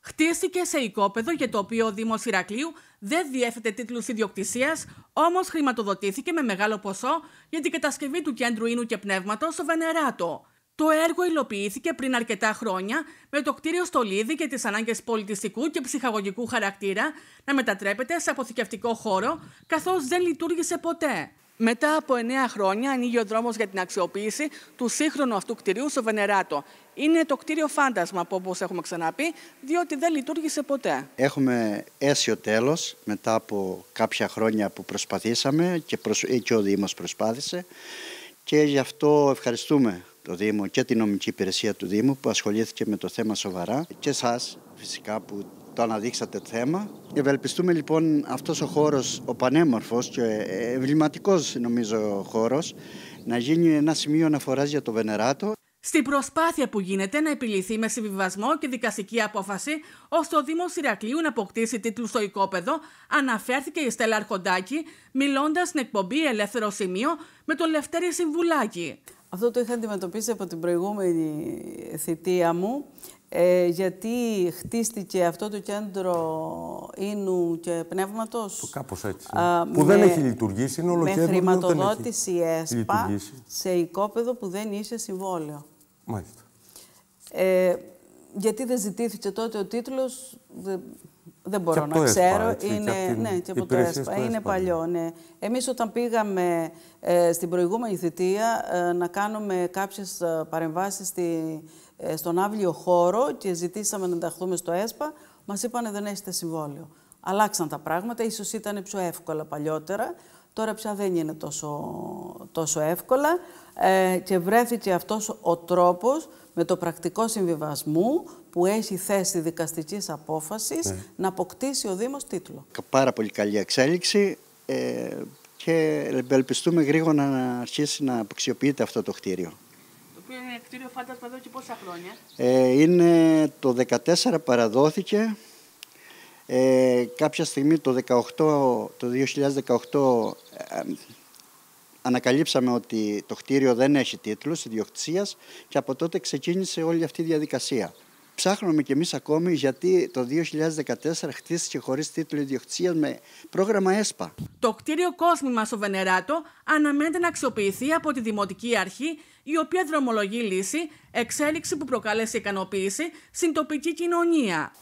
Χτίστηκε σε οικόπεδο για το οποίο ο Δήμος Ηρακλείου δεν διέθετε τίτλους ιδιοκτησίας, όμως χρηματοδοτήθηκε με μεγάλο ποσό για την κατασκευή του κέντρου ίνου και πνεύματος στο Βενεράτο. Το έργο υλοποιήθηκε πριν αρκετά χρόνια με το κτίριο Στολίδη και τις ανάγκες πολιτιστικού και ψυχαγωγικού χαρακτήρα να μετατρέπεται σε αποθηκευτικό χώρο, καθώς δεν λειτουργήσε ποτέ. Μετά από εννέα χρόνια ανοίγει ο δρόμος για την αξιοποίηση του σύγχρονου αυτού κτηρίου στο Βενεράτο. Είναι το κτίριο φάντασμα που όπως έχουμε ξαναπεί, διότι δεν λειτουργήσε ποτέ. Έχουμε ο τέλος μετά από κάποια χρόνια που προσπαθήσαμε και, ε, και ο Δήμος προσπάθησε και γι' αυτό ευχαριστούμε το Δήμο και την νομική υπηρεσία του Δήμου που ασχολήθηκε με το θέμα σοβαρά και εσά φυσικά που το αναδείξατε θέμα. Ευελπιστούμε λοιπόν αυτός ο χώρος, ο πανέμορφος και εμβληματικός νομίζω χώρος, να γίνει ένα σημείο αναφοράς για το Βενεράτο. Στην προσπάθεια που γίνεται να επιληθεί με συμβιβασμό και δικαστική απόφαση, ώστε ο Δήμο Ηρακλείου να αποκτήσει τίτλου στο οικόπεδο, αναφέρθηκε η Στέλλα Αρχοντάκη, μιλώντας στην εκπομπή Ελεύθερο Σημείο με τον Λευτέρη Συμβουλάκη. Αυτό το είχα αντιμετωπίσει από την προηγούμενη θητεία μου. Ε, γιατί χτίστηκε αυτό το κέντρο ίνου και πνεύματος. Το κάπως έτσι. Ναι. που δεν έχει λειτουργήσει, είναι Με χρηματοδότηση ΕΣΠΑ σε οικόπεδο που δεν είχε συμβόλαιο. Μάλιστα. Ε, γιατί δεν ζητήθηκε τότε ο τίτλος, δεν, μπορώ να ξέρω. είναι, ναι, και από το Είναι παλιό, ναι. ναι. Εμείς όταν πήγαμε ε, στην προηγούμενη θητεία να κάνουμε κάποιες παρεμβάσεις στη, ε, στον Άβλιο χώρο και ζητήσαμε να ενταχθούμε στο ΕΣΠΑ, μας είπαν δεν έχετε συμβόλαιο. Αλλάξαν τα πράγματα, ίσως ήταν πιο εύκολα παλιότερα, τώρα πια δεν είναι τόσο, τόσο εύκολα ε, και βρέθηκε αυτός ο τρόπος με το πρακτικό συμβιβασμού που έχει θέση δικαστικής απόφασης ναι. να αποκτήσει ο Δήμος τίτλο. Πάρα πολύ καλή εξέλιξη ε, και ελπιστούμε γρήγορα να αρχίσει να αποξιοποιείται αυτό το κτίριο οποίο είναι κτίριο φάντασμα εδώ και πόσα χρόνια. Ε, είναι, το 2014 παραδόθηκε. Ε, κάποια στιγμή το, 18, το 2018 ε, ε, ανακαλύψαμε ότι το κτίριο δεν έχει τίτλους ιδιοκτησίας και από τότε ξεκίνησε όλη αυτή η διαδικασία. Ψάχνουμε κι εμείς ακόμη γιατί το 2014 χτίστηκε χωρίς τίτλο ιδιοκτησίας με πρόγραμμα ΕΣΠΑ. Το κτίριο κόσμημα στο Βενεράτο αναμένεται να αξιοποιηθεί από τη Δημοτική Αρχή η οποία δρομολογεί λύση, εξέλιξη που προκαλέσει ικανοποίηση στην τοπική κοινωνία.